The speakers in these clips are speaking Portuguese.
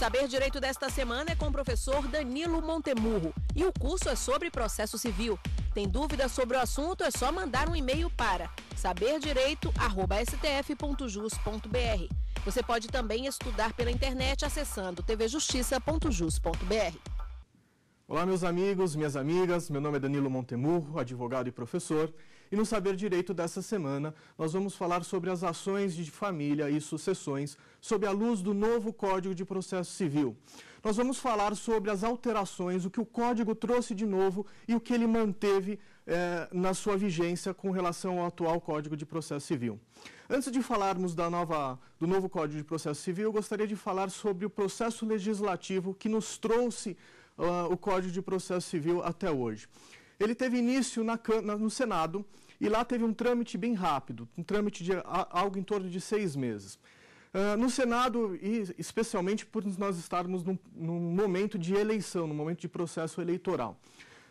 Saber Direito desta semana é com o professor Danilo Montemurro e o curso é sobre processo civil. Tem dúvidas sobre o assunto? É só mandar um e-mail para saberdireito@stf.jus.br. Você pode também estudar pela internet acessando tvjustiça.jus.br. Olá, meus amigos, minhas amigas. Meu nome é Danilo Montemurro, advogado e professor. E no Saber Direito dessa semana, nós vamos falar sobre as ações de família e sucessões sob a luz do novo Código de Processo Civil. Nós vamos falar sobre as alterações, o que o Código trouxe de novo e o que ele manteve eh, na sua vigência com relação ao atual Código de Processo Civil. Antes de falarmos da nova, do novo Código de Processo Civil, eu gostaria de falar sobre o processo legislativo que nos trouxe uh, o Código de Processo Civil até hoje. Ele teve início na, na, no Senado e lá teve um trâmite bem rápido, um trâmite de a, algo em torno de seis meses. Uh, no Senado, e especialmente por nós estarmos num, num momento de eleição, num momento de processo eleitoral.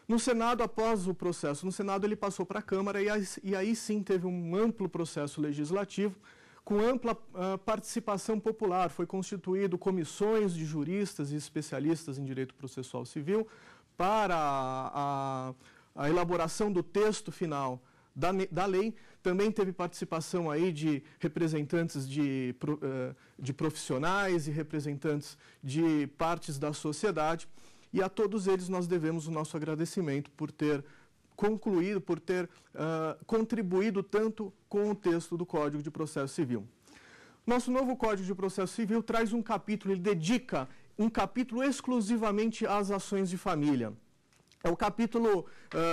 No Senado, após o processo no Senado, ele passou para a Câmara e aí, e aí, sim teve um amplo processo legislativo com ampla uh, participação popular. Foi constituído comissões de juristas e especialistas em direito processual civil para a, a a elaboração do texto final da, da lei, também teve participação aí de representantes de, eh, de profissionais e representantes de partes da sociedade. E a todos eles nós devemos o nosso agradecimento por ter concluído, por ter uh, contribuído tanto com o texto do Código de Processo Civil. Nosso novo Código de Processo Civil traz um capítulo, ele dedica um capítulo exclusivamente às ações de família. É o capítulo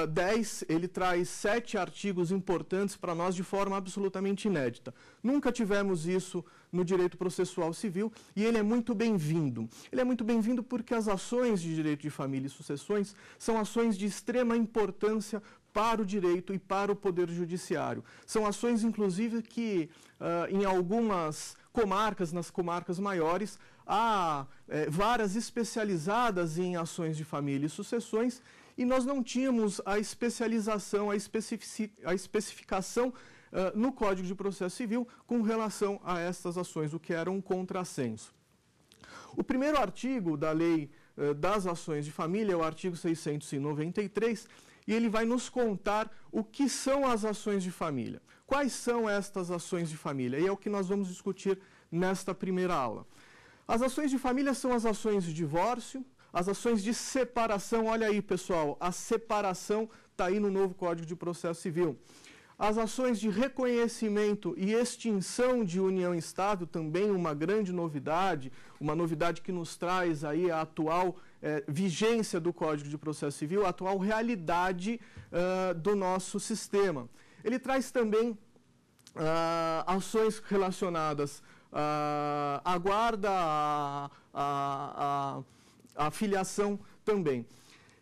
uh, 10, ele traz sete artigos importantes para nós de forma absolutamente inédita. Nunca tivemos isso no direito processual civil e ele é muito bem-vindo. Ele é muito bem-vindo porque as ações de direito de família e sucessões são ações de extrema importância para o direito e para o poder judiciário. São ações, inclusive, que uh, em algumas comarcas, nas comarcas maiores, há é, varas especializadas em ações de família e sucessões, e nós não tínhamos a especialização, a, a especificação uh, no Código de Processo Civil com relação a estas ações, o que era um contrassenso. O primeiro artigo da Lei uh, das Ações de Família é o artigo 693, e ele vai nos contar o que são as ações de família. Quais são estas ações de família? E é o que nós vamos discutir nesta primeira aula. As ações de família são as ações de divórcio, as ações de separação. Olha aí, pessoal, a separação está aí no novo Código de Processo Civil. As ações de reconhecimento e extinção de união estável, também uma grande novidade, uma novidade que nos traz aí a atual eh, vigência do Código de Processo Civil, a atual realidade uh, do nosso sistema. Ele traz também uh, ações relacionadas uh, aguarda a, a, a, a filiação também.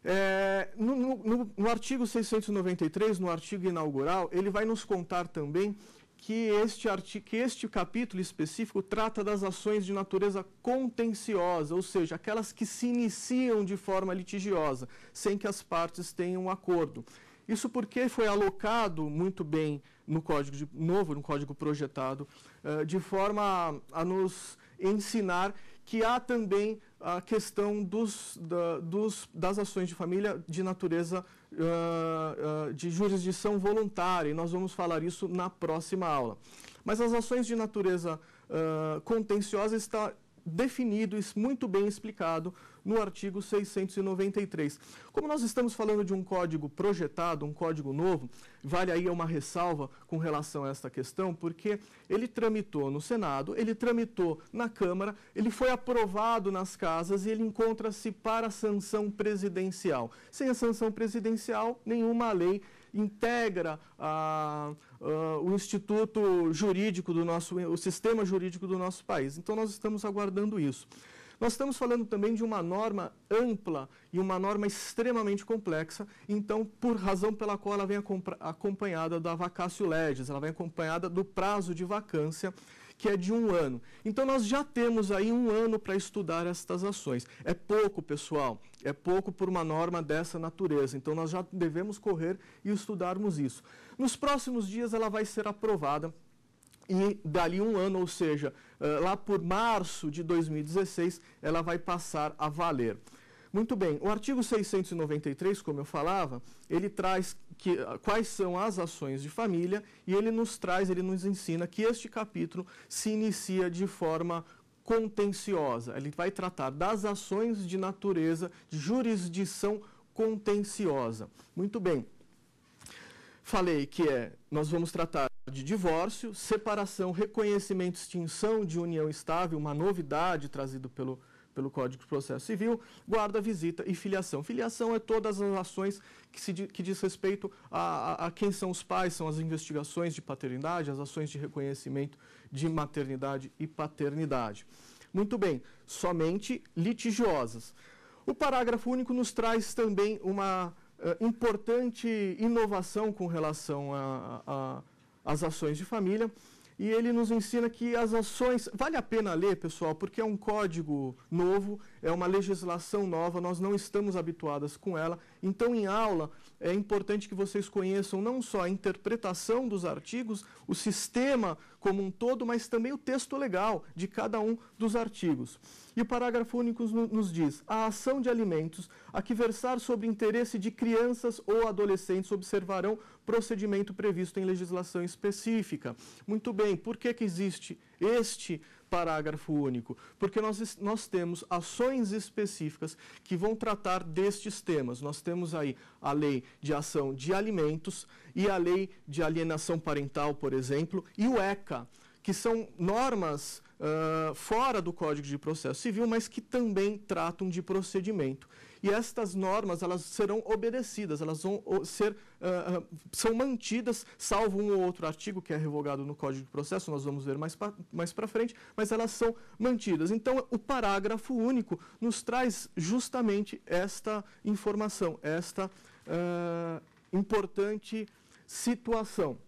É, no, no, no, artigo 693, no artigo inaugural, ele vai nos contar também que este, artigo, que este capítulo específico trata das ações de natureza contenciosa, ou seja, aquelas que se iniciam de forma litigiosa, sem que as partes tenham um acordo. Isso porque foi alocado muito bem no código de, novo, no código projetado, uh, de forma a, a, nos ensinar que há também a questão dos, da, dos, das ações de família de natureza uh, uh, de jurisdição voluntária, e nós vamos falar isso na próxima aula. Mas as ações de natureza contenciosa está definido muito bem explicado no artigo 693. Como nós estamos falando de um código projetado, um código novo, vale aí uma ressalva com relação a esta questão, porque ele tramitou no Senado, ele tramitou na Câmara, ele foi aprovado nas casas e ele encontra-se para a sanção presidencial. Sem a sanção presidencial, nenhuma lei integra ah, ah, o instituto jurídico do nosso, o sistema jurídico do nosso país. Então nós estamos aguardando isso. Nós estamos falando também de uma norma ampla e uma norma extremamente complexa, então, por razão pela qual ela vem acompanhada da vacácio legis, ela vem acompanhada do prazo de vacância, que é de um ano. Então, nós já temos aí um ano para estudar estas ações. É pouco, pessoal, é pouco por uma norma dessa natureza. Então, nós já devemos correr e estudarmos isso. Nos próximos dias, ela vai ser aprovada e dali um ano, ou seja, eh, lá por março de 2016, ela vai passar a valer. Muito bem, o artigo 693, como eu falava, ele traz que, eh, quais são as ações de família e ele nos traz, ele nos ensina que este capítulo se inicia de forma contenciosa. Ele vai tratar das ações de natureza de jurisdição contenciosa. Muito bem. Falei que é, nós vamos tratar de divórcio, separação, reconhecimento, extinção de união estável, uma novidade trazida pelo, pelo Código de Processo Civil, guarda, visita e filiação. Filiação é todas as ações que, se, que diz respeito a, a, a, quem são os pais, são as investigações de paternidade, as ações de reconhecimento de maternidade e paternidade. Muito bem, somente litigiosas. O parágrafo único nos traz também uma uh, importante inovação com relação a, a as ações de família. E ele nos ensina que as ações. Vale a pena ler, pessoal, porque é um código novo, é uma legislação nova, nós não estamos habituadas com ela. Então, em aula, é importante que vocês conheçam não só a interpretação dos artigos, o sistema como um todo, mas também o texto legal de cada um dos artigos. E o parágrafo único nos diz: a ação de alimentos a que versar sobre interesse de crianças ou adolescentes observarão procedimento previsto em legislação específica. Muito bem, por que, que existe este parágrafo único? Porque nós, nós temos ações específicas que vão tratar destes temas. Nós temos aí a lei de ação de alimentos e a lei de alienação parental, por exemplo, e o ECA, que são normas uh, fora do Código de Processo Civil, mas que também tratam de procedimento e estas normas elas serão obedecidas, elas vão ser uh, são mantidas, salvo um ou outro artigo que é revogado no Código de Processo, nós vamos ver mais pra, mais para frente, mas elas são mantidas. Então, o parágrafo único nos traz justamente esta informação, esta uh, importante situação.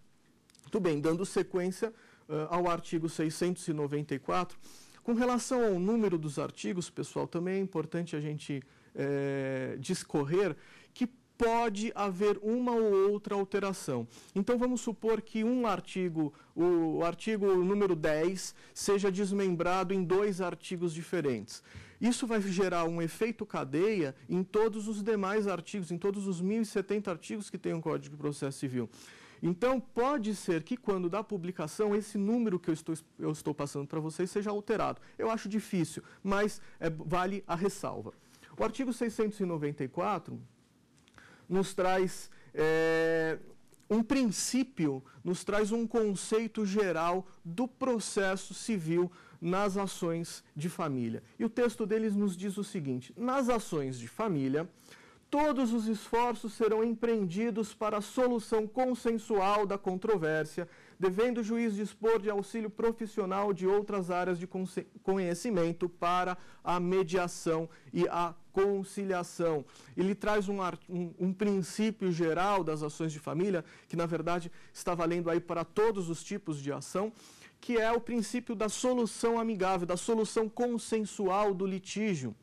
Tudo bem, dando sequência uh, ao artigo 694, com relação ao número dos artigos, pessoal, também é importante a gente é, discorrer que pode haver uma ou outra alteração. Então vamos supor que um artigo, o artigo número 10, seja desmembrado em dois artigos diferentes. Isso vai gerar um efeito cadeia em todos os demais artigos, em todos os 1.070 artigos que tem o Código de Processo Civil. Então, pode ser que quando dá publicação, esse número que eu estou, eu estou passando para vocês seja alterado. Eu acho difícil, mas é, vale a ressalva. O artigo 694 nos traz é, um princípio, nos traz um conceito geral do processo civil nas ações de família. E o texto deles nos diz o seguinte: nas ações de família, todos os esforços serão empreendidos para a solução consensual da controvérsia, devendo o juiz dispor de auxílio profissional de outras áreas de conhecimento para a mediação e a conciliação. Ele traz um, um, um, princípio geral das ações de família, que na verdade está valendo aí para todos os tipos de ação, que é o princípio da solução amigável, da solução consensual do litígio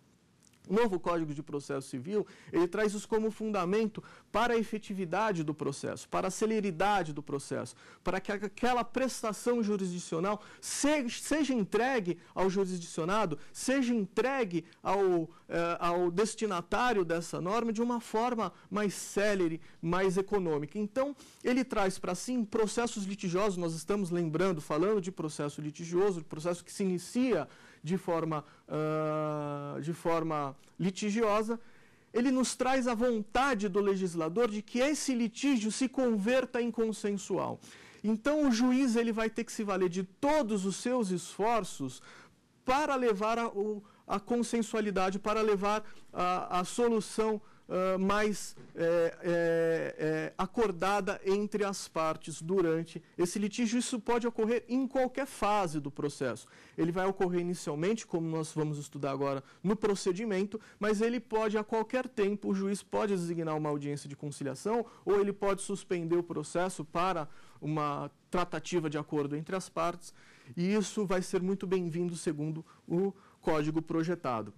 novo Código de Processo Civil, ele traz isso como fundamento para a efetividade do processo, para a celeridade do processo, para que aquela prestação jurisdicional seja entregue ao jurisdicionado, seja entregue ao, eh, ao destinatário dessa norma de uma forma mais célere, mais econômica. Então, ele traz para si processos litigiosos, nós estamos lembrando, falando de processo litigioso, processo que se inicia de forma, uh, de forma litigiosa, ele nos traz a vontade do legislador de que esse litígio se converta em consensual. Então o juiz ele vai ter que se valer de todos os seus esforços para levar a, a consensualidade, para levar a, a solução uh, mais é, é, acordada entre as partes durante esse litígio. Isso pode ocorrer em qualquer fase do processo. Ele vai ocorrer inicialmente, como nós vamos estudar agora, no procedimento, mas ele pode, a qualquer tempo, o juiz pode designar uma audiência de conciliação ou ele pode suspender o processo para uma tratativa de acordo entre as partes. E isso vai ser muito bem-vindo segundo o código projetado.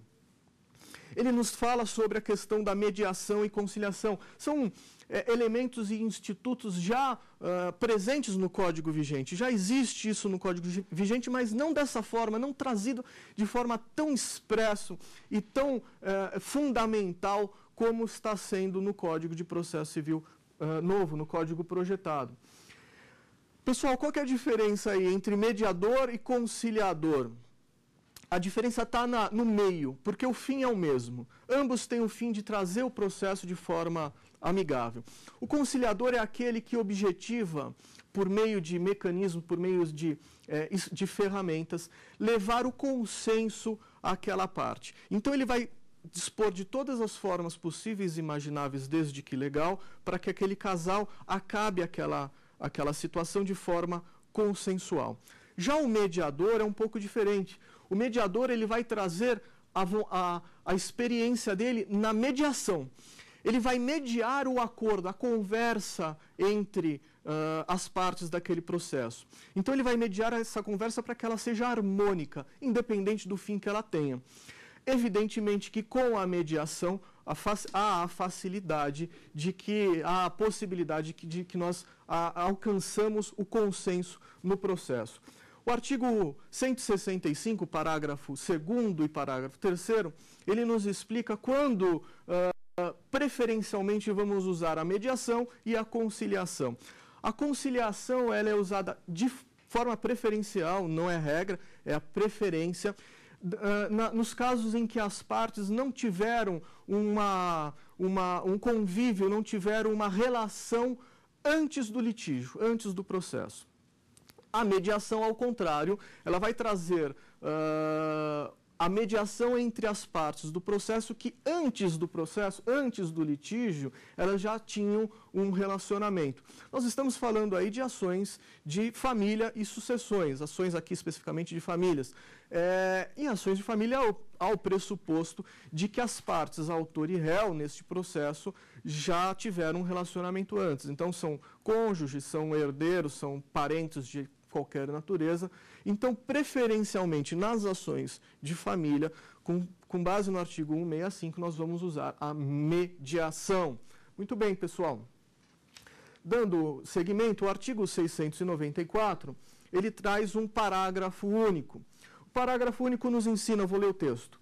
Ele nos fala sobre a questão da mediação e conciliação. São é, elementos e institutos já uh, presentes no código vigente. Já existe isso no código vigente, mas não dessa forma, não trazido de forma tão expresso e tão uh, fundamental como está sendo no Código de Processo Civil uh, novo, no código projetado. Pessoal, qual é a diferença aí entre mediador e conciliador? A diferença está no meio, porque o fim é o mesmo. Ambos têm o fim de trazer o processo de forma amigável. O conciliador é aquele que objetiva, por meio de mecanismos, por meio de, é, de ferramentas, levar o consenso àquela parte. Então, ele vai dispor de todas as formas possíveis e imagináveis, desde que legal, para que aquele casal acabe aquela, aquela situação de forma consensual. Já o mediador é um pouco diferente. O mediador ele vai trazer a, a, a experiência dele na mediação. Ele vai mediar o acordo, a conversa entre uh, as partes daquele processo. Então, ele vai mediar essa conversa para que ela seja harmônica, independente do fim que ela tenha. Evidentemente que com a mediação há a facilidade de que há a possibilidade de que nós a, ah, alcançamos o consenso no processo. O artigo 165, parágrafo 2 e parágrafo 3, ele nos explica quando uh, preferencialmente vamos usar a mediação e a conciliação. A conciliação ela é usada de forma preferencial, não é regra, é a preferência, ah, nos casos em que as partes não tiveram uma, uma, um convívio, não tiveram uma relação antes do litígio, antes do processo. A mediação, ao contrário, ela vai trazer uh, a mediação entre as partes do processo que antes do processo, antes do litígio, elas já tinham um relacionamento. Nós estamos falando aí de ações de família e sucessões, ações aqui especificamente de famílias. É, e ações de família ao, ao, pressuposto de que as partes autor e réu neste processo já tiveram um relacionamento antes. Então são cônjuges, são herdeiros, são parentes de qualquer natureza. Então, preferencialmente nas ações de família, com, com base no artigo 165, nós vamos usar a mediação. Muito bem, pessoal. Dando seguimento, o artigo 694, ele traz um parágrafo único. O parágrafo único nos ensina, vou ler o texto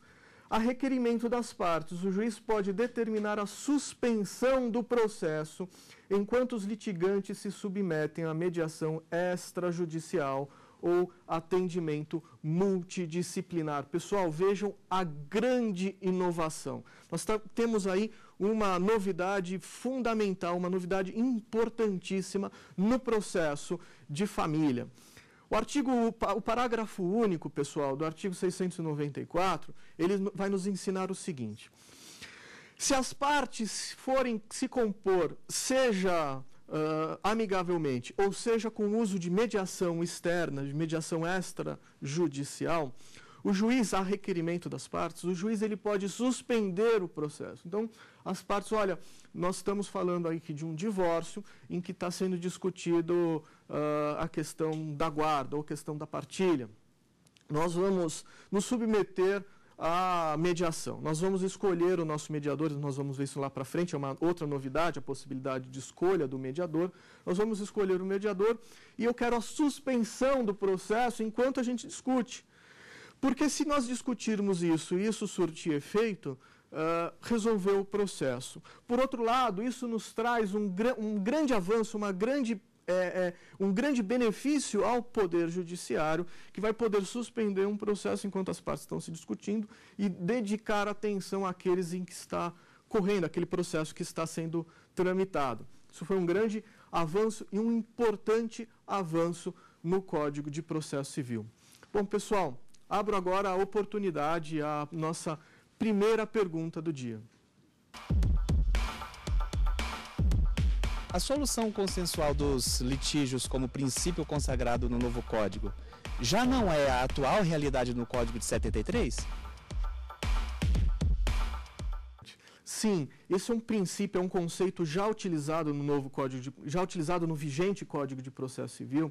a requerimento das partes, o juiz pode determinar a suspensão do processo enquanto os litigantes se submetem à mediação extrajudicial ou atendimento multidisciplinar. Pessoal, vejam a grande inovação. Nós temos aí uma novidade fundamental, uma novidade importantíssima no processo de família. O artigo, o parágrafo único, pessoal, do artigo 694, ele vai nos ensinar o seguinte. Se as partes forem se compor, seja uh, amigavelmente, ou seja com o uso de mediação externa, de mediação extrajudicial, o juiz, a requerimento das partes, o juiz ele pode suspender o processo. Então, as partes, olha, nós estamos falando aqui de um divórcio em que está sendo discutido uh, a questão da guarda ou a questão da partilha. Nós vamos nos submeter à mediação. Nós vamos escolher o nosso mediador, nós vamos ver isso lá para frente, é uma outra novidade, a possibilidade de escolha do mediador. Nós vamos escolher o mediador e eu quero a suspensão do processo enquanto a gente discute. Porque se nós discutirmos isso e isso surtir efeito, uh, resolveu o processo. Por outro lado, isso nos traz um, gr um grande avanço, uma grande é, é, um grande benefício ao Poder Judiciário, que vai poder suspender um processo enquanto as partes estão se discutindo e dedicar atenção àqueles em que está correndo, aquele processo que está sendo tramitado. Isso foi um grande avanço e um importante avanço no Código de Processo Civil. Bom, pessoal, abro agora a oportunidade à nossa primeira pergunta do dia. A solução consensual dos litígios como princípio consagrado no novo Código já não é a atual realidade no Código de 73? Sim, esse é um princípio, é um conceito já utilizado no novo código, de, já utilizado no vigente Código de Processo Civil,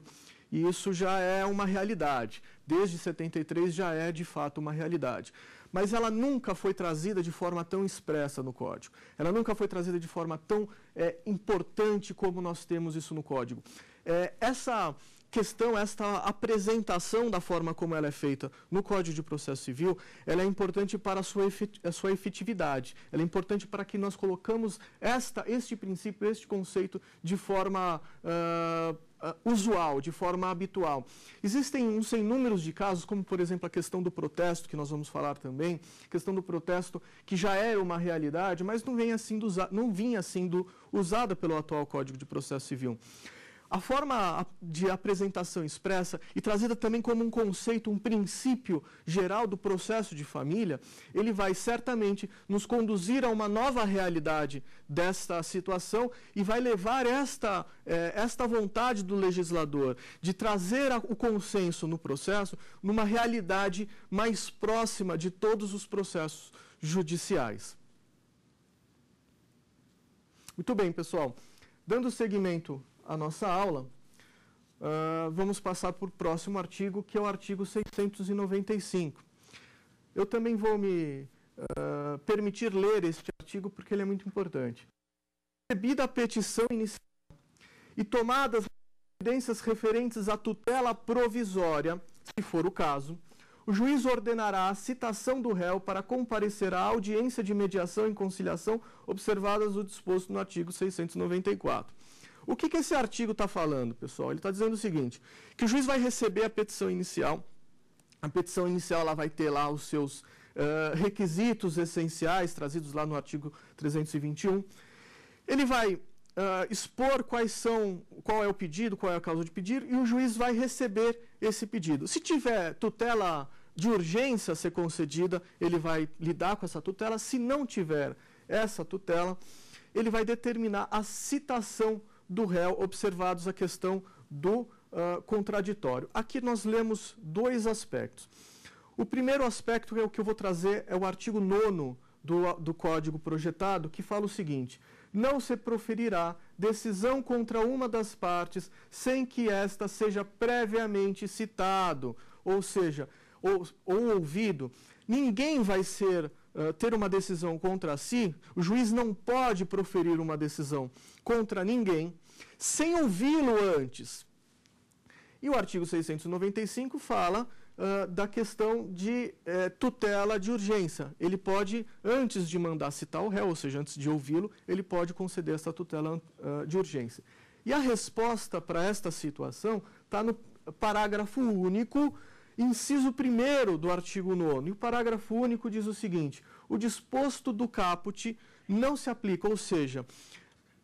e isso já é uma realidade. Desde 73 já é de fato uma realidade mas ela nunca foi trazida de forma tão expressa no código. Ela nunca foi trazida de forma tão é, importante como nós temos isso no código. É, essa questão, esta apresentação da forma como ela é feita no Código de Processo Civil, ela é importante para a sua, a sua efetividade, ela é importante para que nós colocamos esta, este princípio, este conceito de forma... Uh, uh, usual, de forma habitual. Existem um sem números de casos, como por exemplo a questão do protesto, que nós vamos falar também, questão do protesto que já era é uma realidade, mas não, vem sendo não vinha sendo usada pelo atual Código de Processo Civil. A forma de apresentação expressa e trazida também como um conceito, um princípio geral do processo de família, ele vai certamente nos conduzir a uma nova realidade desta situação e vai levar esta, eh, esta vontade do legislador de trazer a, o consenso no processo numa realidade mais próxima de todos os processos judiciais. Muito bem, pessoal. Dando seguimento a nossa aula, uh, vamos passar para o próximo artigo, que é o artigo 695. Eu também vou me uh, permitir ler este artigo, porque ele é muito importante. Recebida a petição inicial e tomadas providências referentes à tutela provisória, se for o caso, o juiz ordenará a citação do réu para comparecer à audiência de mediação e conciliação observadas o disposto no artigo 694. O que, que esse artigo está falando, pessoal? Ele está dizendo o seguinte, que o juiz vai receber a petição inicial, a petição inicial ela vai ter lá os seus uh, requisitos essenciais, trazidos lá no artigo 321. Ele vai Uh, expor quais são, qual é o pedido, qual é a causa de pedir, e o juiz vai receber esse pedido. Se tiver tutela de urgência a ser concedida, ele vai lidar com essa tutela. Se não tiver essa tutela, ele vai determinar a citação do réu, observados a questão do uh, contraditório. Aqui nós lemos dois aspectos. O primeiro aspecto é o que eu vou trazer, é o artigo 9 do, do Código Projetado, que fala o seguinte: não se proferirá decisão contra uma das partes sem que esta seja previamente citado, ou seja, ou, ou ouvido. Ninguém vai ser Uh, ter uma decisão contra si, o juiz não pode proferir uma decisão contra ninguém sem ouvi-lo antes. E o artigo 695 fala uh, da questão de uh, tutela de urgência. Ele pode, antes de mandar citar o réu, ou seja, antes de ouvi-lo, ele pode conceder essa tutela uh, de urgência. E a resposta para esta situação está no parágrafo único, inciso 1 do artigo 9. E o parágrafo único diz o seguinte: o disposto do caput não se aplica, ou seja,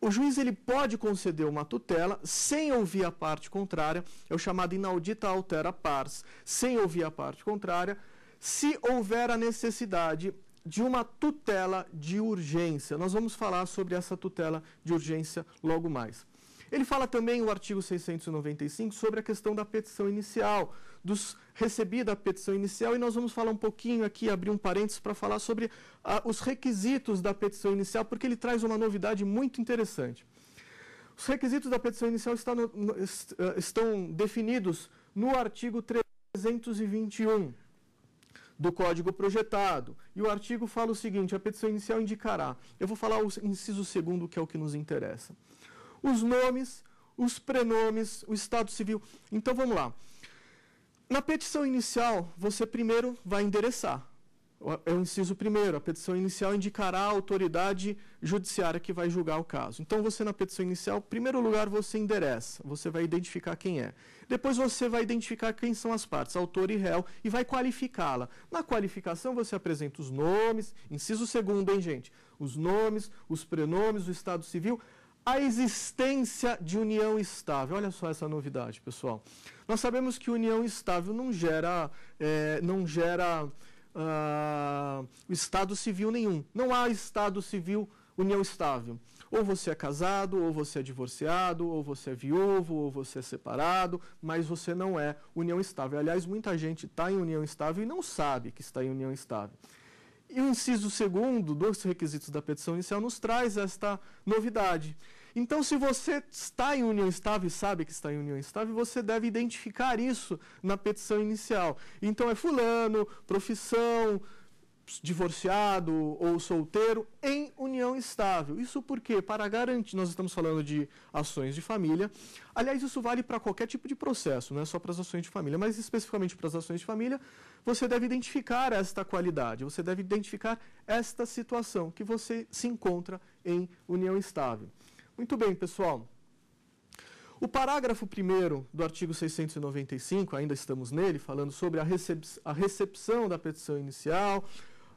o juiz ele pode conceder uma tutela sem ouvir a parte contrária, é o chamado inaudita altera pars, sem ouvir a parte contrária, se houver a necessidade de uma tutela de urgência. Nós vamos falar sobre essa tutela de urgência logo mais. Ele fala também o artigo 695 sobre a questão da petição inicial, dos recebida a petição inicial e nós vamos falar um pouquinho aqui, abrir um parênteses para falar sobre ah, os requisitos da petição inicial, porque ele traz uma novidade muito interessante. Os requisitos da petição inicial está no, no, ah, estão definidos no artigo 321 do código projetado. E o artigo fala o seguinte: a petição inicial indicará. Eu vou falar o inciso segundo, que é o que nos interessa. Os nomes, os prenomes, o estado civil. Então vamos lá. Na petição inicial, você primeiro vai endereçar. É o inciso primeiro. A petição inicial indicará a autoridade judiciária que vai julgar o caso. Então, você na petição inicial, em primeiro lugar, você endereça. Você vai identificar quem é. Depois, você vai identificar quem são as partes, autor e réu, e vai qualificá-la. Na qualificação, você apresenta os nomes. Inciso segundo, hein, gente? Os nomes, os prenomes, o estado civil a existência de união estável. Olha só essa novidade, pessoal. Nós sabemos que união estável não gera, é, não gera uh, estado civil nenhum. Não há estado civil união estável. Ou você é casado, ou você é divorciado, ou você é viúvo, ou você é separado, mas você não é união estável. Aliás, muita gente está em união estável e não sabe que está em união estável. E o inciso segundo dos requisitos da petição inicial nos traz esta novidade. Então, se você está em união estável e sabe que está em união estável, você deve identificar isso na petição inicial. Então, é fulano, profissão, divorciado ou solteiro em união estável. Isso porque para garantir, nós estamos falando de ações de família. Aliás, isso vale para qualquer tipo de processo, não é só para as ações de família, mas especificamente para as ações de família, você deve identificar esta qualidade, você deve identificar esta situação que você se encontra em união estável. Muito bem, pessoal. O parágrafo 1 do artigo 695, ainda estamos nele, falando sobre a, recep a recepção da petição inicial,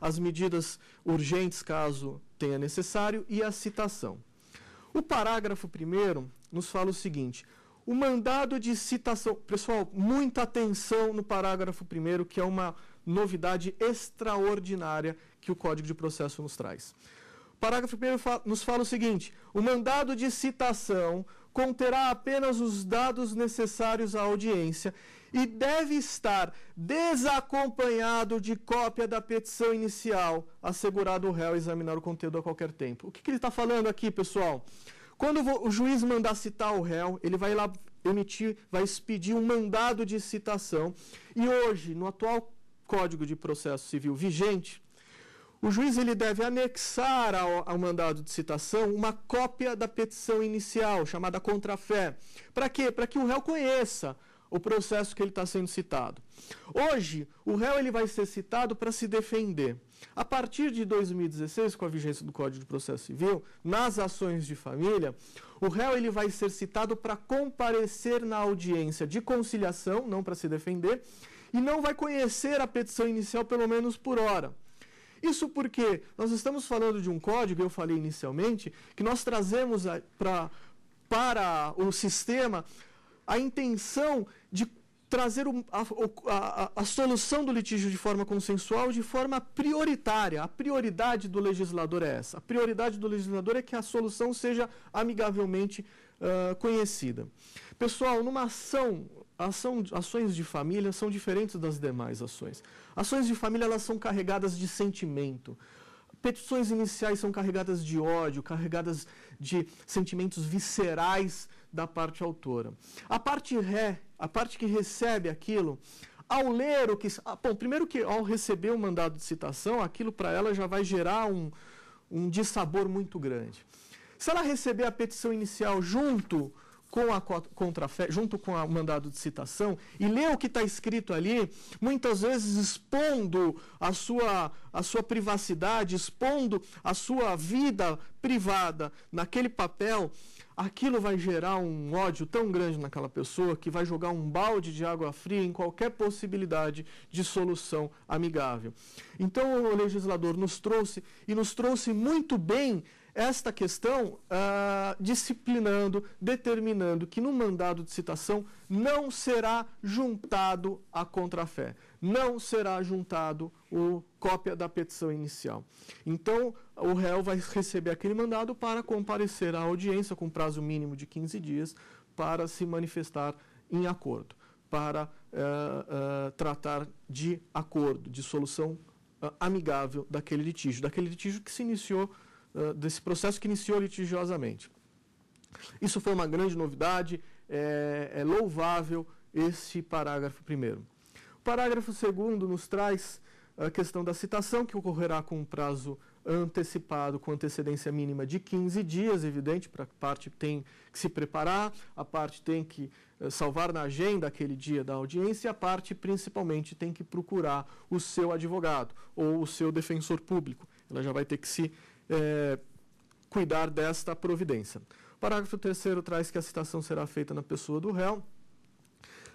as medidas urgentes, caso tenha necessário, e a citação. O parágrafo primeiro nos fala o seguinte: o mandado de citação. Pessoal, muita atenção no parágrafo primeiro, que é uma novidade extraordinária que o Código de Processo nos traz. O parágrafo primeiro fa nos fala o seguinte: o mandado de citação conterá apenas os dados necessários à audiência e deve estar desacompanhado de cópia da petição inicial, assegurado o réu examinar o conteúdo a qualquer tempo. O que, que ele está falando aqui, pessoal? Quando o juiz mandar citar o réu, ele vai lá emitir, vai expedir um mandado de citação. E hoje, no atual Código de Processo Civil vigente, o juiz ele deve anexar ao, ao, mandado de citação uma cópia da petição inicial, chamada contrafé. Para quê? Para que o réu conheça o processo que ele está sendo citado. Hoje, o réu ele vai ser citado para se defender. A partir de 2016, com a vigência do Código de Processo Civil, nas ações de família, o réu ele vai ser citado para comparecer na audiência de conciliação, não para se defender, e não vai conhecer a petição inicial pelo menos por hora. Isso porque nós estamos falando de um código, eu falei inicialmente, que nós trazemos para, para o sistema a intenção de trazer a, a, a, solução do litígio de forma consensual de forma prioritária. A prioridade do legislador é essa. A prioridade do legislador é que a solução seja amigavelmente uh, conhecida. Pessoal, numa ação, ação, ações de família são diferentes das demais ações. Ações de família elas são carregadas de sentimento. Petições iniciais são carregadas de ódio, carregadas de sentimentos viscerais da parte autora. A parte ré, a parte que recebe aquilo, ao ler o que. Ah, bom, primeiro que ao receber o mandado de citação, aquilo para ela já vai gerar um, um dissabor muito grande. Se ela receber a petição inicial junto com a contrafé, junto com o mandado de citação e ler o que está escrito ali, muitas vezes expondo a sua, a sua privacidade, expondo a sua vida privada naquele papel, aquilo vai gerar um ódio tão grande naquela pessoa que vai jogar um balde de água fria em qualquer possibilidade de solução amigável. Então o legislador nos trouxe e nos trouxe muito bem esta questão ah, disciplinando, determinando que no mandado de citação não será juntado a contrafé não será juntado o cópia da petição inicial. Então, o réu vai receber aquele mandado para comparecer à audiência com prazo mínimo de 15 dias para se manifestar em acordo, para uh, uh, tratar de acordo, de solução uh, amigável daquele litígio, daquele litígio que se iniciou, desse processo que iniciou litigiosamente. Isso foi uma grande novidade, é, é louvável esse parágrafo primeiro. Parágrafo 2 nos traz a questão da citação, que ocorrerá com um prazo antecipado, com antecedência mínima de 15 dias, evidente, para a parte tem que se preparar, a parte tem que eh, salvar na agenda aquele dia da audiência, a parte principalmente tem que procurar o seu advogado ou o seu defensor público. Ela já vai ter que se é, cuidar desta providência. O parágrafo 3 traz que a citação será feita na pessoa do réu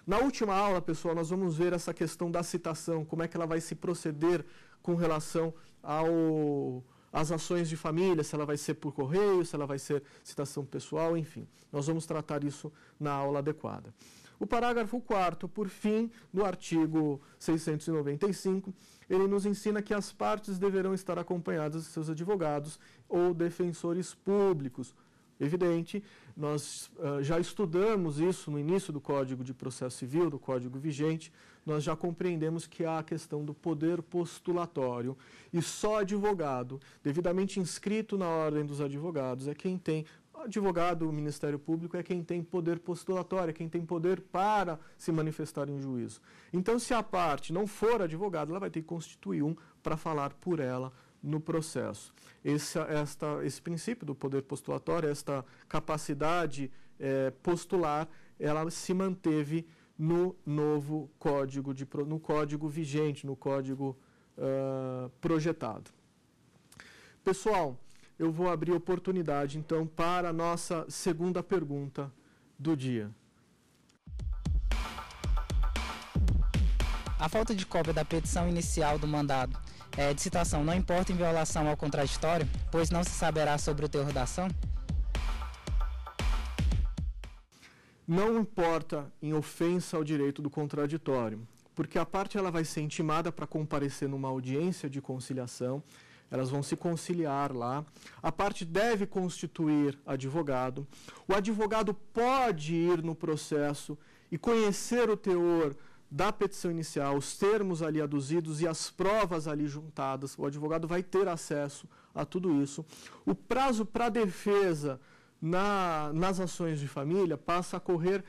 na última aula, pessoal, nós vamos ver essa questão da citação, como é que ela vai se proceder com relação ao as ações de família, se ela vai ser por correio, se ela vai ser citação pessoal, enfim. Nós vamos tratar isso na aula adequada. O parágrafo 4, por fim, do artigo 695, ele nos ensina que as partes deverão estar acompanhadas de seus advogados ou defensores públicos. Evidente, nós uh, já estudamos isso no início do Código de Processo Civil, do Código vigente, nós já compreendemos que há a questão do poder postulatório e só advogado, devidamente inscrito na Ordem dos Advogados, é quem tem advogado o Ministério Público é quem tem poder postulatório, é quem tem poder para se manifestar em juízo. Então, se a parte não for advogado, ela vai ter que constituir um para falar por ela no processo. Esse, esta, esse princípio do poder postulatório, esta capacidade é, postular, ela se manteve no novo código, de, no código vigente, no código uh, projetado. Pessoal, eu vou abrir oportunidade então para a nossa segunda pergunta do dia. A falta de cópia da petição inicial do mandado é, de citação não importa em violação ao contraditório, pois não se saberá sobre o teor da ação? Não importa em ofensa ao direito do contraditório, porque a parte ela vai ser intimada para comparecer numa audiência de conciliação, elas vão se conciliar lá. A parte deve constituir advogado. O advogado pode ir no processo e conhecer o teor da petição inicial, os termos ali aduzidos e as provas ali juntadas, o advogado vai ter acesso a tudo isso. O prazo para defesa na, nas ações de família passa a correr uh,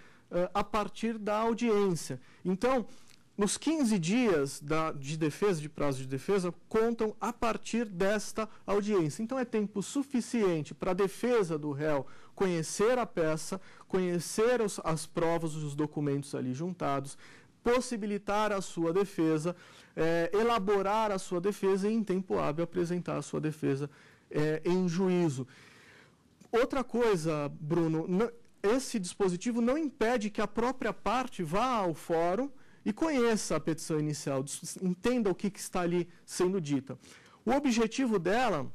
a partir da audiência. Então, nos 15 dias da, de defesa, de prazo de defesa, contam a partir desta audiência. Então, é tempo suficiente para a defesa do réu conhecer a peça, conhecer os, as provas, os documentos ali juntados, possibilitar a sua defesa, é, elaborar a sua defesa e, em tempo hábil, apresentar a sua defesa é, em juízo. Outra coisa, Bruno, esse dispositivo não impede que a própria parte vá ao fórum e conheça a petição inicial, entenda o que, que está ali sendo dita. O objetivo dela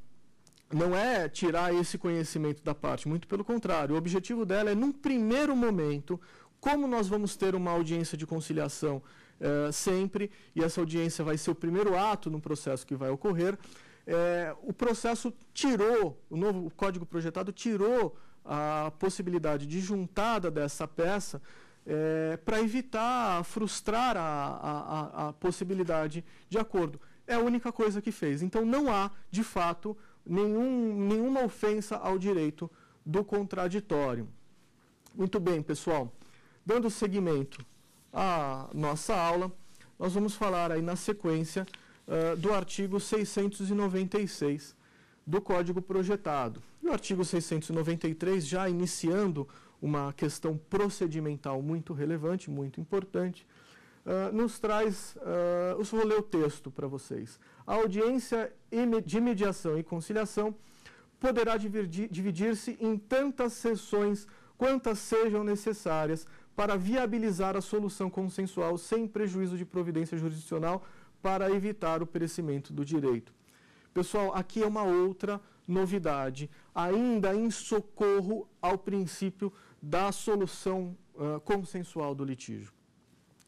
não é tirar esse conhecimento da parte, muito pelo contrário. O objetivo dela é, num primeiro momento, como nós vamos ter uma audiência de conciliação eh, sempre, e essa audiência vai ser o primeiro ato no processo que vai ocorrer, eh, o processo tirou, o novo código projetado tirou a possibilidade de juntada dessa peça é, eh, para evitar frustrar a, a, a, possibilidade de acordo. É a única coisa que fez. Então não há, de fato, nenhum, nenhuma ofensa ao direito do contraditório. Muito bem, pessoal. Dando seguimento à nossa aula, nós vamos falar aí na sequência uh, do artigo 696 do Código Projetado. E o artigo 693, já iniciando uma questão procedimental muito relevante, muito importante, uh, nos traz, uh, eu vou ler o texto para vocês. A audiência de mediação e conciliação poderá dividir-se em tantas sessões quantas sejam necessárias para viabilizar a solução consensual sem prejuízo de providência jurisdicional para evitar o perecimento do direito. Pessoal, aqui é uma outra novidade, ainda em socorro ao princípio da solução uh, consensual do litígio.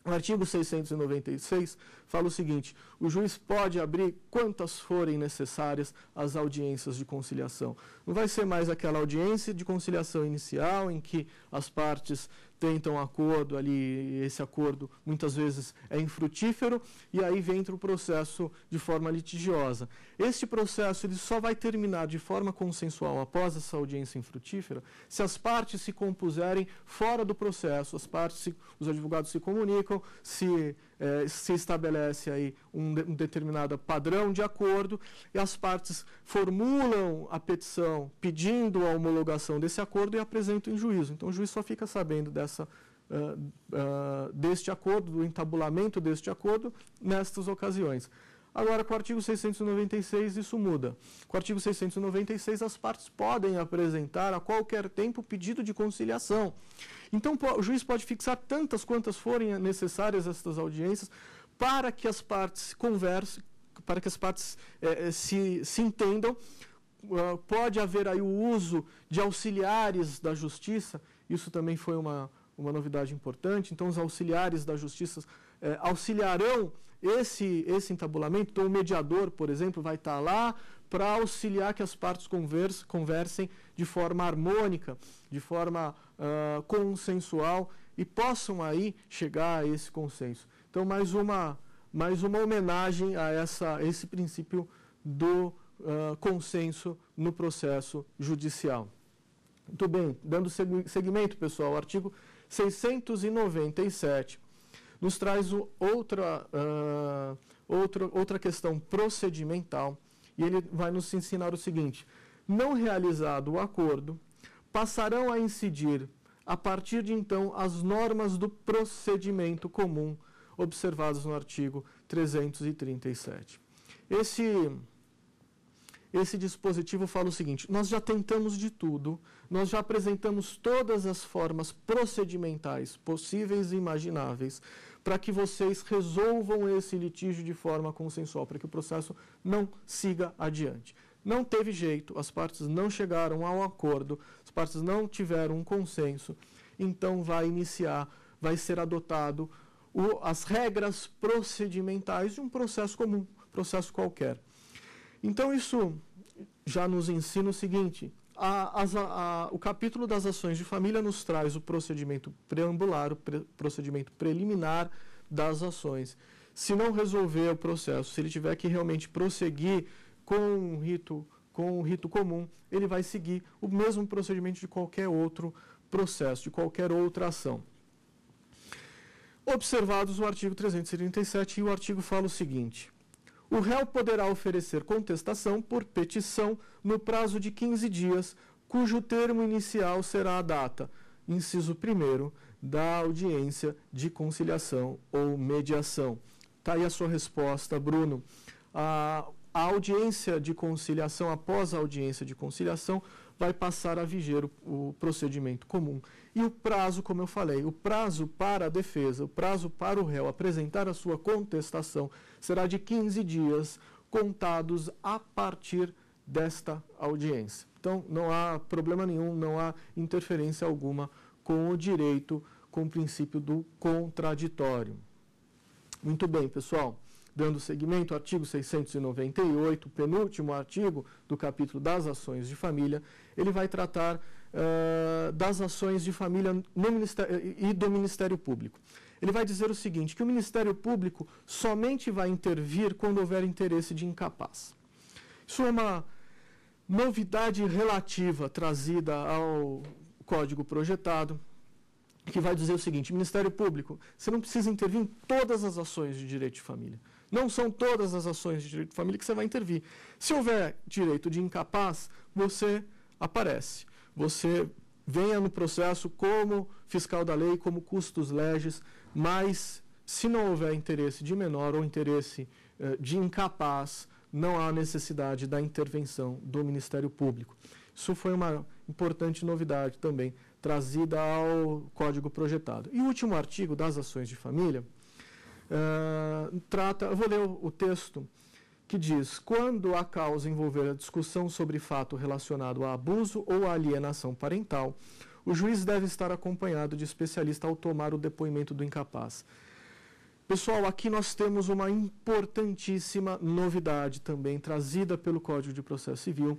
O artigo 696 fala o seguinte: o juiz pode abrir quantas forem necessárias as audiências de conciliação. Não vai ser mais aquela audiência de conciliação inicial em que as partes tentam um acordo ali, esse acordo muitas vezes é infrutífero e aí vem entra o processo de forma litigiosa. Este processo ele só vai terminar de forma consensual após essa audiência infrutífera se as partes se compuserem fora do processo, as partes, se, os advogados se comunicam, se é, se estabelece aí um, de, um, determinado padrão de acordo e as partes formulam a petição pedindo a homologação desse acordo e apresentam em juízo. Então, o juiz só fica sabendo dessa, uh, uh, deste acordo, do entabulamento deste acordo, nestas ocasiões. Agora, com o artigo 696, isso muda. Com o artigo 696, as partes podem apresentar a qualquer tempo pedido de conciliação. Então, o juiz pode fixar tantas quantas forem necessárias estas audiências para que as partes conversem, para que as partes eh, eh, se, se entendam. Uh, pode haver aí o uso de auxiliares da justiça, isso também foi uma, uma novidade importante. Então, os auxiliares da justiça eh, auxiliarão esse, esse entabulamento, então o mediador, por exemplo, vai estar lá para auxiliar que as partes converse, conversem de forma harmônica, de forma uh, consensual e possam aí chegar a esse consenso. Então, mais uma, mais uma homenagem a essa, esse princípio do uh, consenso no processo judicial. Muito bem, dando seguimento, pessoal, ao artigo 697 nos traz outra, uh, outra, outra questão procedimental e ele vai nos ensinar o seguinte: não realizado o acordo, passarão a incidir, a partir de então, as normas do procedimento comum observadas no artigo 337. Esse esse dispositivo fala o seguinte: nós já tentamos de tudo, nós já apresentamos todas as formas procedimentais possíveis e imagináveis para que vocês resolvam esse litígio de forma consensual, para que o processo não siga adiante. Não teve jeito, as partes não chegaram a um acordo, as partes não tiveram um consenso, então vai iniciar, vai ser adotado o, as regras procedimentais de um processo comum, processo qualquer. Então, isso já nos ensina o seguinte: a, a, a, o capítulo das ações de família nos traz o procedimento preambular, o pre, procedimento preliminar das ações. Se não resolver o processo, se ele tiver que realmente prosseguir com um rito, com um rito comum, ele vai seguir o mesmo procedimento de qualquer outro processo, de qualquer outra ação. Observados o artigo 337 e o artigo fala o seguinte: o réu poderá oferecer contestação por petição no prazo de 15 dias, cujo termo inicial será a data, inciso 1, da audiência de conciliação ou mediação. Está aí a sua resposta, Bruno. A, a audiência de conciliação, após a audiência de conciliação, vai passar a viger o, o procedimento comum e o prazo, como eu falei, o prazo para a defesa, o prazo para o réu apresentar a sua contestação será de 15 dias contados a partir desta audiência. Então, não há problema nenhum, não há interferência alguma com o direito, com o princípio do contraditório. Muito bem, pessoal. Dando seguimento ao artigo 698, penúltimo artigo do capítulo das ações de família, ele vai tratar das ações de família e do Ministério Público. Ele vai dizer o seguinte, que o Ministério Público somente vai intervir quando houver interesse de incapaz. Isso é uma novidade relativa trazida ao código projetado, que vai dizer o seguinte, Ministério Público, você não precisa intervir em todas as ações de direito de família. Não são todas as ações de direito de família que você vai intervir. Se houver direito de incapaz, você aparece você venha no processo como fiscal da lei, como custos leges, mas se não houver interesse de menor ou interesse eh, de incapaz, não há necessidade da intervenção do Ministério Público. Isso foi uma importante novidade também trazida ao Código Projetado. E o último artigo das ações de família uh, trata, eu vou ler o, o texto que diz: quando a causa envolver a discussão sobre fato relacionado a abuso ou alienação parental, o juiz deve estar acompanhado de especialista ao tomar o depoimento do incapaz. Pessoal, aqui nós temos uma importantíssima novidade também trazida pelo Código de Processo Civil,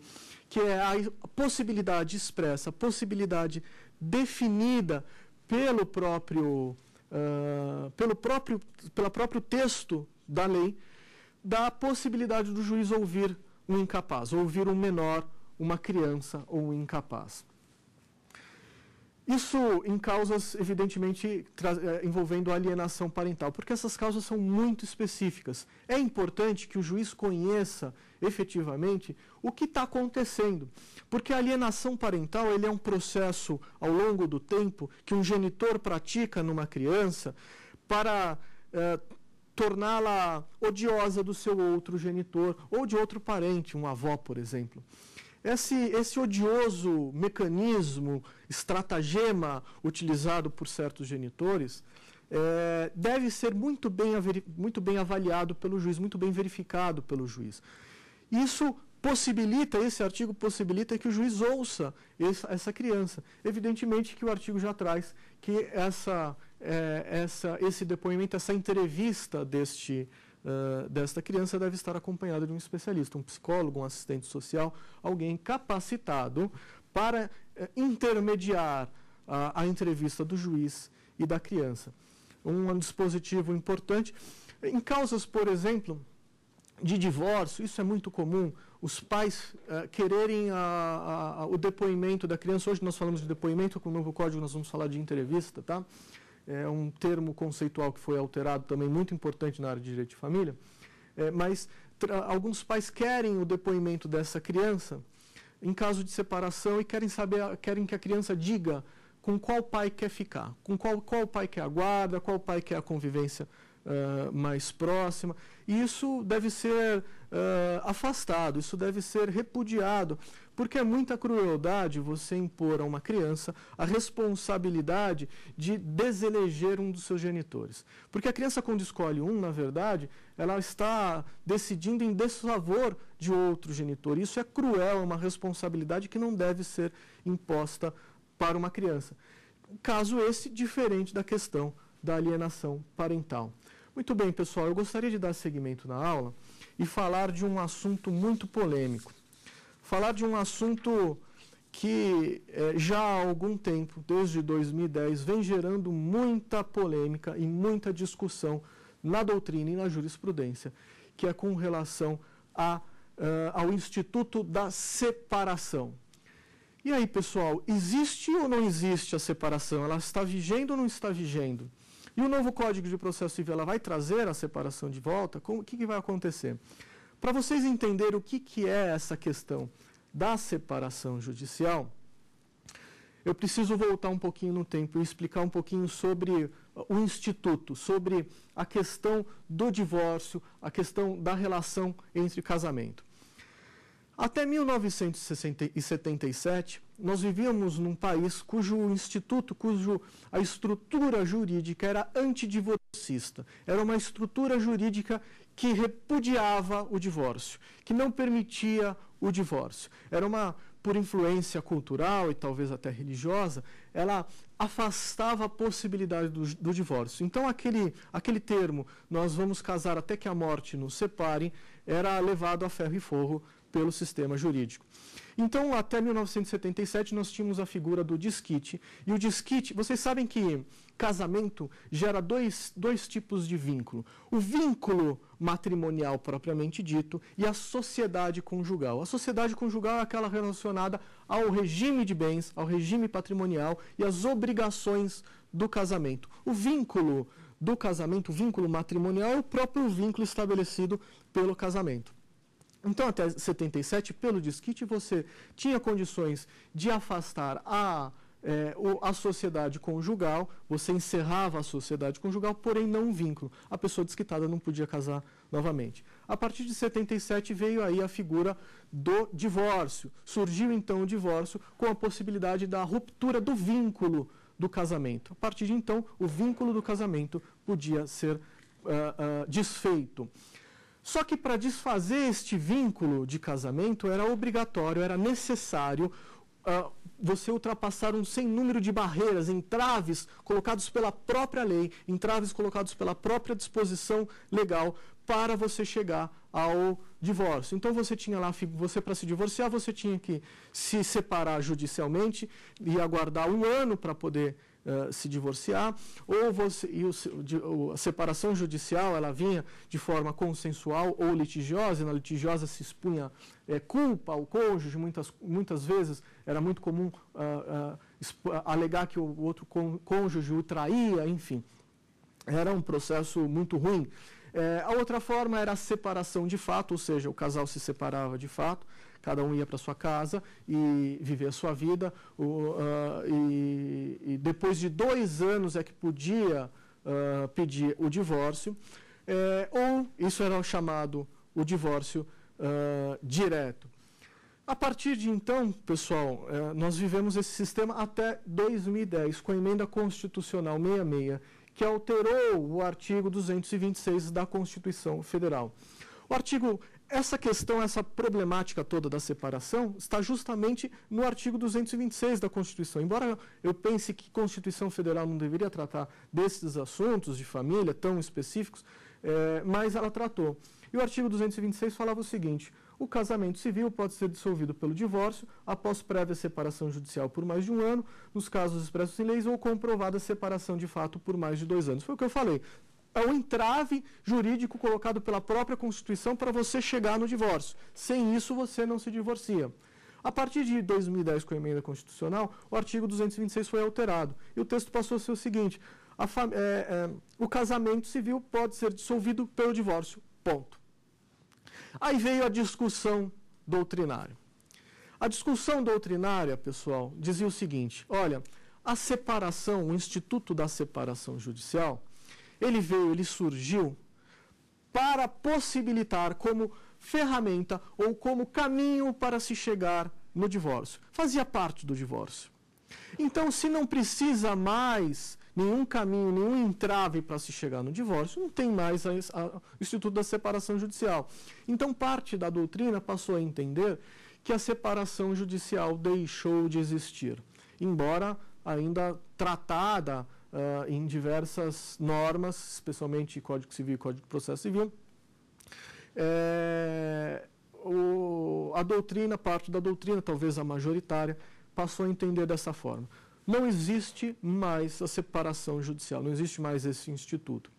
que é a possibilidade expressa, a possibilidade definida pelo próprio, uh, pelo próprio, pelo próprio texto da lei da possibilidade do juiz ouvir um incapaz, ouvir um menor, uma criança ou um incapaz. Isso em causas, evidentemente, eh, envolvendo alienação parental, porque essas causas são muito específicas. É importante que o juiz conheça efetivamente o que está acontecendo, porque a alienação parental ele é um processo ao longo do tempo que um genitor pratica numa criança para eh, torná-la odiosa do seu outro genitor ou de outro parente, um avó, por exemplo. Esse, esse odioso mecanismo, estratagema utilizado por certos genitores, é, deve ser muito bem, muito bem avaliado pelo juiz, muito bem verificado pelo juiz. Isso possibilita, esse artigo possibilita que o juiz ouça essa criança. Evidentemente que o artigo já traz que essa, é, essa, esse depoimento, essa entrevista deste, uh, desta criança deve estar acompanhada de um especialista, um psicólogo, um assistente social, alguém capacitado para uh, intermediar a, a entrevista do juiz e da criança. Um, um dispositivo importante. Em causas, por exemplo, de divórcio, isso é muito comum, os pais uh, quererem a, a, a, o depoimento da criança. Hoje nós falamos de depoimento, com o novo código nós vamos falar de entrevista, tá? é um termo conceitual que foi alterado também muito importante na área de direito de família, é, mas alguns pais querem o depoimento dessa criança em caso de separação e querem saber, querem que a criança diga com qual pai quer ficar, com qual, qual pai quer a guarda, qual pai quer a convivência uh, mais próxima. E isso deve ser uh, afastado, isso deve ser repudiado, porque é muita crueldade você impor a uma criança a responsabilidade de deseleger um dos seus genitores. Porque a criança, quando escolhe um, na verdade, ela está decidindo em desfavor de outro genitor. Isso é cruel, é uma responsabilidade que não deve ser imposta para uma criança. Caso esse diferente da questão da alienação parental. Muito bem, pessoal, eu gostaria de dar seguimento na aula e falar de um assunto muito polêmico falar de um assunto que é, já há algum tempo, desde 2010, vem gerando muita polêmica e muita discussão na doutrina e na jurisprudência, que é com relação a, uh, ao Instituto da Separação. E aí, pessoal, existe ou não existe a separação? Ela está vigendo ou não está vigendo? E o novo Código de Processo Civil ela vai trazer a separação de volta? O que, que vai acontecer? Para vocês entenderem o que, que é essa questão da separação judicial, eu preciso voltar um pouquinho no tempo e explicar um pouquinho sobre uh, o instituto, sobre a questão do divórcio, a questão da relação entre casamento. Até 1977, nós vivíamos num país cujo instituto, cujo a estrutura jurídica era antidivorcista. Era uma estrutura jurídica que repudiava o divórcio, que não permitia o divórcio. Era uma, por influência cultural e talvez até religiosa, ela afastava a possibilidade do, do divórcio. Então, aquele, aquele termo, nós vamos casar até que a morte nos separe, era levado a ferro e fogo pelo sistema jurídico. Então, até 1977, nós tínhamos a figura do disquite. E o disquite, vocês sabem que casamento gera dois, dois tipos de vínculo: o vínculo matrimonial propriamente dito e a sociedade conjugal. A sociedade conjugal é aquela relacionada ao regime de bens, ao regime patrimonial e às obrigações do casamento. O vínculo do casamento, o vínculo matrimonial, é o próprio vínculo estabelecido pelo casamento. Então, até 77, pelo disquite, você tinha condições de afastar a, é, a sociedade conjugal, você encerrava a sociedade conjugal, porém não vínculo. A pessoa desquitada não podia casar novamente. A partir de 77 veio aí a figura do divórcio. Surgiu então o divórcio com a possibilidade da ruptura do vínculo do casamento. A partir de então, o vínculo do casamento podia ser uh, uh, desfeito. Só que para desfazer este vínculo de casamento era obrigatório, era necessário uh, você ultrapassar um sem número de barreiras, entraves colocados pela própria lei, entraves colocados pela própria disposição legal para você chegar ao divórcio. Então você tinha lá, você para se divorciar, você tinha que se separar judicialmente e aguardar um ano para poder eh, se divorciar, ou você, e o, de, a separação judicial ela vinha de forma consensual ou litigiosa, e na litigiosa se expunha é, culpa ao cônjuge, muitas, muitas vezes era muito comum uh, uh, alegar que o outro cônjuge o traía, enfim. Era um processo muito ruim. É, a outra forma era a separação de fato, ou seja, o casal se separava de fato, cada um ia para sua casa e viver a sua vida. O, uh, e, e, depois de dois anos é que podia uh, pedir o divórcio, é, ou isso era o chamado o divórcio uh, direto. A partir de então, pessoal, é, nós vivemos esse sistema até 2010, com a emenda constitucional 66, que alterou o artigo 226 da Constituição Federal. O artigo essa questão, essa problemática toda da separação está justamente no artigo 226 da Constituição. Embora eu pense que a Constituição Federal não deveria tratar desses assuntos de família tão específicos, é, mas ela tratou. E o artigo 226 falava o seguinte: o casamento civil pode ser dissolvido pelo divórcio após prévia separação judicial por mais de um ano, nos casos expressos em leis ou comprovada separação de fato por mais de dois anos. Foi o que eu falei é um entrave jurídico colocado pela própria Constituição para você chegar no divórcio. Sem isso, você não se divorcia. A partir de 2010, com a emenda constitucional, o artigo 226 foi alterado. E o texto passou a ser o seguinte: fam... é, é, o casamento civil pode ser dissolvido pelo divórcio. Ponto. Aí veio a discussão doutrinária. A discussão doutrinária, pessoal, dizia o seguinte: olha, a separação, o instituto da separação judicial, ele veio, ele surgiu para possibilitar como ferramenta ou como caminho para se chegar no divórcio. Fazia parte do divórcio. Então, se não precisa mais nenhum caminho, nenhum entrave para se chegar no divórcio, não tem mais o Instituto da Separação Judicial. Então, parte da doutrina passou a entender que a separação judicial deixou de existir, embora ainda tratada uh, em diversas normas, especialmente Código Civil e Código de Processo Civil. É, o, a doutrina, parte da doutrina, talvez a majoritária, passou a entender dessa forma. Não existe mais a separação judicial, não existe mais esse instituto.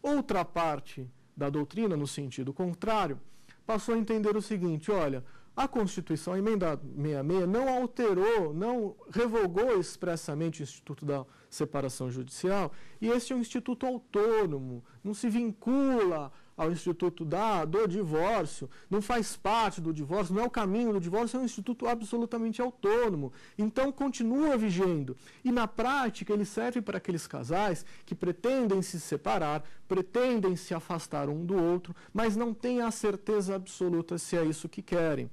Outra parte da doutrina, no sentido contrário, passou a entender o seguinte: olha, a Constituição, a emenda 66, não alterou, não revogou expressamente o Instituto da Separação Judicial, e este é um instituto autônomo, não se vincula ao instituto da, do divórcio, não faz parte do divórcio, não é o caminho do divórcio, é um instituto absolutamente autônomo. Então continua vigendo. E na prática ele serve para aqueles casais que pretendem se separar, pretendem se afastar um do outro, mas não têm a certeza absoluta se é isso que querem.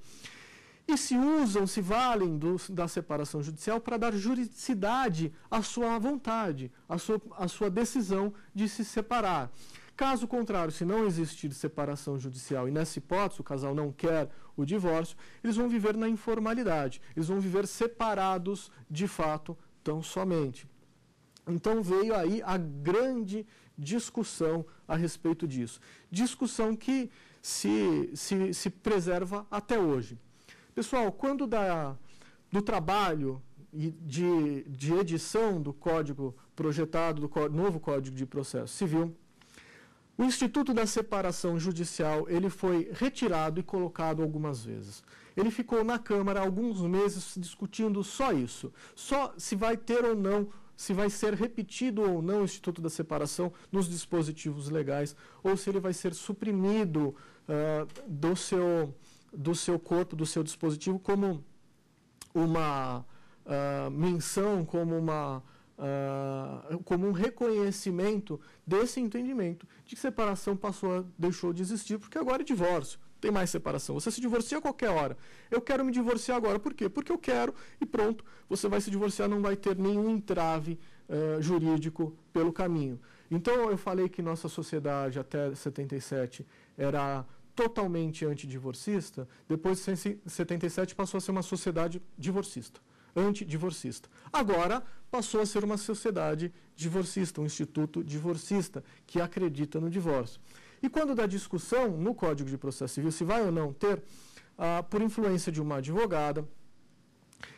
E se usam, se valem do, da separação judicial para dar juridicidade à sua vontade, à sua, à sua decisão de se separar. Caso contrário, se não existir separação judicial e nessa hipótese o casal não quer o divórcio, eles vão viver na informalidade, eles vão viver separados de fato tão somente. Então veio aí a grande discussão a respeito disso. Discussão que se, se, se preserva até hoje. Pessoal, quando da, do trabalho de, de edição do código projetado, do novo Código de Processo Civil, o Instituto da Separação Judicial ele foi retirado e colocado algumas vezes. Ele ficou na Câmara alguns meses discutindo só isso, só se vai ter ou não se vai ser repetido ou não o Instituto da Separação nos dispositivos legais, ou se ele vai ser suprimido uh, do, seu, do seu corpo, do seu dispositivo, como uma uh, menção, como uma ah, como um reconhecimento desse entendimento de que separação passou a, deixou de existir, porque agora é divórcio. Tem mais separação. Você se divorcia a qualquer hora. Eu quero me divorciar agora. Por quê? Porque eu quero e pronto. Você vai se divorciar, não vai ter nenhum entrave uh, jurídico pelo caminho. Então, eu falei que nossa sociedade até 77 era totalmente antidivorcista, depois de 77 passou a ser uma sociedade divorcista, antidivorcista. Agora, passou a ser uma sociedade divorcista, um instituto divorcista, que acredita no divórcio. E quando dá discussão no Código de Processo Civil, se vai ou não ter, ah, por influência de uma advogada,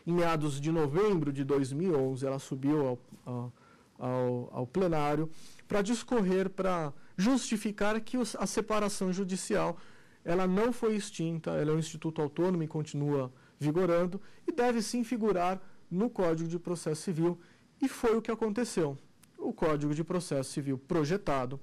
em meados de novembro de 2011, ela subiu ao, ao, ao, plenário para discorrer, para justificar que a separação judicial ela não foi extinta, ela é um instituto autônomo e continua vigorando e deve sim figurar no Código de Processo Civil e foi o que aconteceu. O Código de Processo Civil projetado,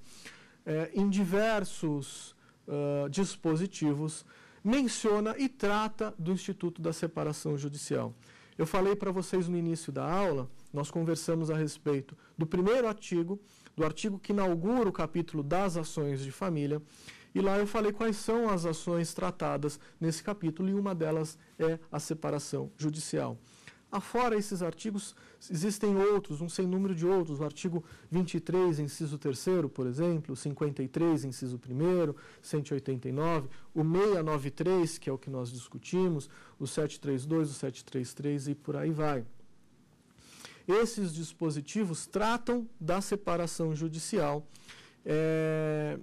eh, em diversos uh, dispositivos, menciona e trata do Instituto da Separação Judicial. Eu falei para vocês no início da aula, nós conversamos a respeito do primeiro artigo, do artigo que inaugura o capítulo das ações de família, e lá eu falei quais são as ações tratadas nesse capítulo, e uma delas é a separação judicial. Afora esses artigos, existem outros, um sem número de outros, o artigo 23, inciso 3 por exemplo, 53, inciso 1 189, o 693, que é o que nós discutimos, o 732, o 733 e por aí vai. Esses dispositivos tratam da separação judicial é,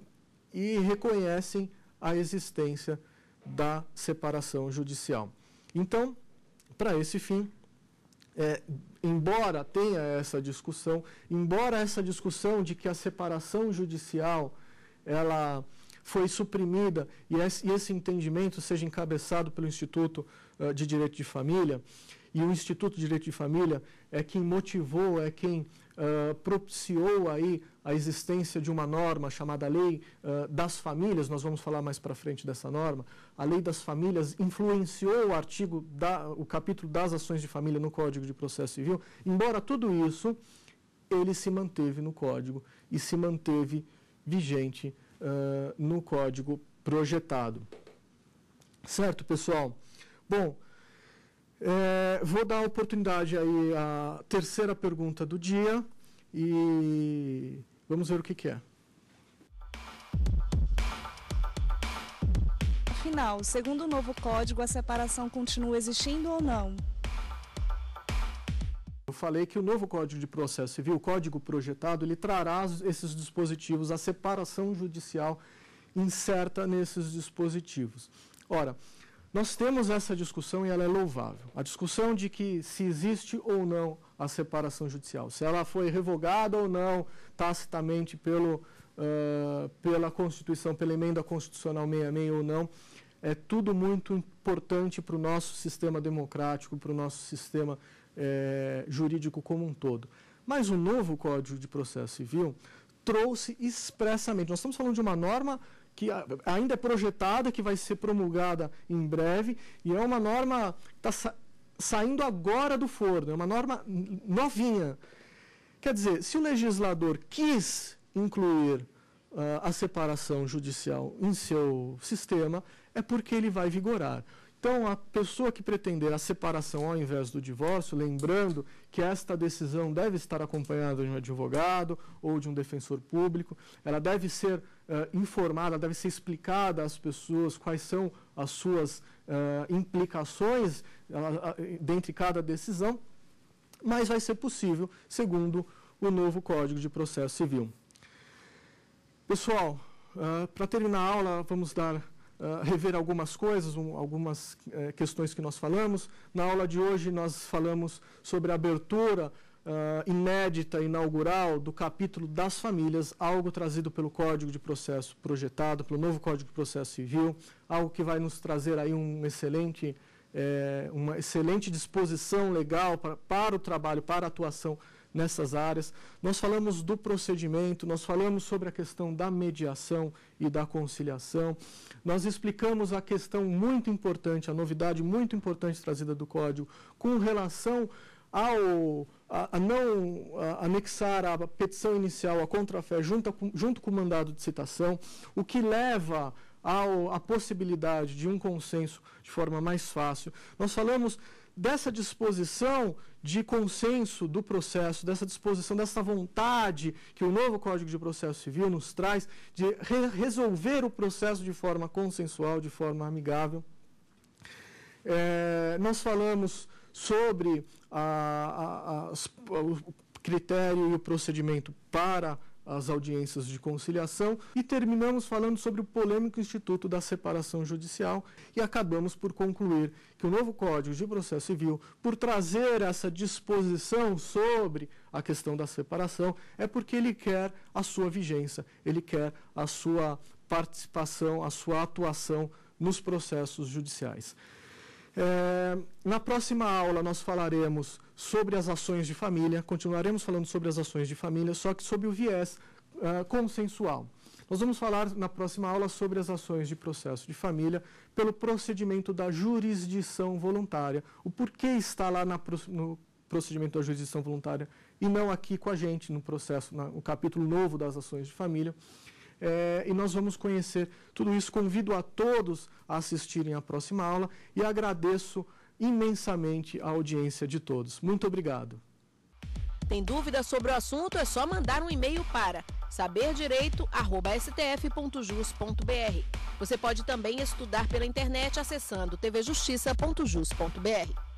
e reconhecem a existência da separação judicial. Então, para esse fim, é, embora tenha essa discussão, embora essa discussão de que a separação judicial ela foi suprimida e esse, entendimento seja encabeçado pelo Instituto eh, de Direito de Família, e o Instituto de Direito de Família é quem motivou, é quem propiciou aí a existência de uma norma chamada Lei uh, das Famílias, nós vamos falar mais para frente dessa norma, a Lei das Famílias influenciou o artigo, da, o capítulo das ações de família no Código de Processo Civil, embora tudo isso, ele se manteve no Código e se manteve vigente uh, no Código projetado. Certo, pessoal? Bom, é, vou dar a oportunidade aí à terceira pergunta do dia e vamos ver o que, que é. Afinal, segundo o novo código, a separação continua existindo ou não? Eu falei que o novo Código de Processo Civil, o código projetado, ele trará esses dispositivos, a separação judicial incerta nesses dispositivos. Ora, nós temos essa discussão e ela é louvável. A discussão de que se existe ou não a separação judicial, se ela foi revogada ou não tacitamente pelo, uh, pela Constituição, pela emenda constitucional 66 ou não, é tudo muito importante para o nosso sistema democrático, para o nosso sistema eh, jurídico como um todo. Mas o novo Código de Processo Civil trouxe expressamente, nós estamos falando de uma norma que ainda é projetada, que vai ser promulgada em breve, e é uma norma que está saindo agora do forno, é uma norma novinha. Quer dizer, se o legislador quis incluir uh, a separação judicial em seu sistema, é porque ele vai vigorar. Então, a pessoa que pretender a separação ao invés do divórcio, lembrando que esta decisão deve estar acompanhada de um advogado ou de um defensor público, ela deve ser uh, informada, deve ser explicada às pessoas quais são as suas uh, implicações uh, dentre cada decisão, mas vai ser possível segundo o novo Código de Processo Civil. Pessoal, eh, para terminar a aula, vamos dar rever algumas coisas, um, algumas eh, questões que nós falamos. Na aula de hoje, nós falamos sobre a abertura uh, inédita, inaugural, do capítulo das famílias, algo trazido pelo Código de Processo projetado, pelo novo Código de Processo Civil, algo que vai nos trazer aí um excelente, eh, uma excelente disposição legal para, para o trabalho, para a atuação nessas áreas. Nós falamos do procedimento, nós falamos sobre a questão da mediação e da conciliação. Nós explicamos a questão muito importante, a novidade muito importante trazida do código com relação ao a, a não a, anexar a petição inicial à contrafé junto, com, junto com o mandado de citação, o que leva ao, à possibilidade de um consenso de forma mais fácil. Nós falamos dessa disposição de consenso do processo, dessa disposição, dessa vontade que o novo Código de Processo Civil nos traz de re resolver o processo de forma consensual, de forma amigável. É, nós falamos sobre a, a, a, o critério e o procedimento para as audiências de conciliação e terminamos falando sobre o polêmico Instituto da Separação Judicial e acabamos por concluir que o novo Código de Processo Civil, por trazer essa disposição sobre a questão da separação, é porque ele quer a sua vigência, ele quer a sua participação, a sua atuação nos processos judiciais. É, na próxima aula, nós falaremos sobre as ações de família, continuaremos falando sobre as ações de família, só que sob o viés uh, consensual. Nós vamos falar na próxima aula sobre as ações de processo de família pelo procedimento da jurisdição voluntária, o porquê está lá na no procedimento da jurisdição voluntária e não aqui com a gente no processo, na, no capítulo novo das ações de família. É, e nós vamos conhecer tudo isso. Convido a todos a assistirem à próxima aula e agradeço imensamente a audiência de todos. Muito obrigado. Tem dúvidas sobre o assunto? É só mandar um e-mail para saberdireito@stf.jus.br. Você pode também estudar pela internet acessando tvjustiça.jus.br.